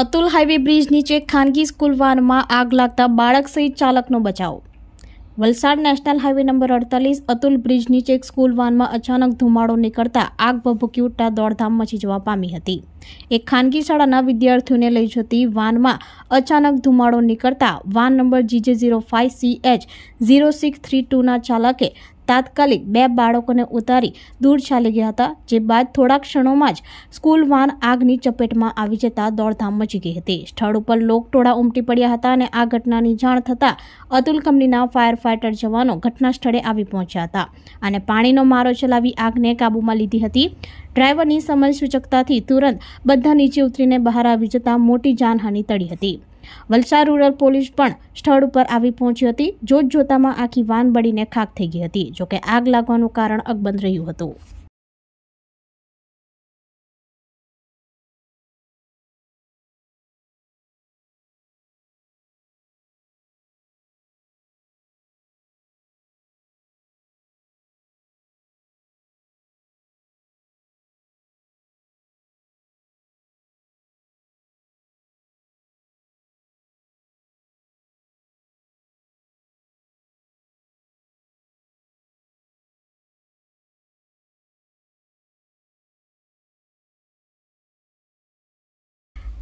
Atul highway bridge નીચે ખાનગી school વાનમાં આગ લાગતા બાળક સહિત ચાલકનો બચાવ વલસાડ નેશનલ હાઈવે નંબર અડતાલીસ અતુલ બ્રિજ નીચે એક સ્કૂલ વાનમાં અચાનક ધુમાડો નીકળતા આગ ભભૂકી ઉઠતા દોડધામ મચી જવા પામી હતી એક ખાનગી શાળાના વિદ્યાર્થીઓને લઈ જતી વાનમાં અચાનક ધુમાડો નીકળતા van number GJ zero five C H zero six three ટુના ચાલકે તાત્કાલિક બે બાળકોને ઉતારી દૂર ચાલી ગયા હતા જે બાદ થોડા ક્ષણોમાં જ સ્કૂલ વાન આગની ચપેટમાં આવી જતા દોડધામ મચી ગઈ હતી સ્થળ ઉપર લોકટોળા ઉમટી પડ્યા હતા અને આ ઘટનાની જાણ થતાં અતુલ કંપનીના ફાયર ફાઇટર જવાનો ઘટના સ્થળે આવી પહોંચ્યા હતા અને પાણીનો મારો ચલાવી આગને કાબૂમાં લીધી હતી ડ્રાઈવરની સમય સૂચકતાથી તુરંત બધા નીચે ઉતરીને બહાર આવી જતા મોટી જાનહાનિ ટળી હતી વલસાડ રૂરલ પોલીસ પણ સ્થળ ઉપર આવી પહોંચી હતી જોત જોતામાં આખી વાન બળીને ખાક થઈ ગઈ હતી જોકે આગ લાગવાનું કારણ અકબંધ રહ્યું હતું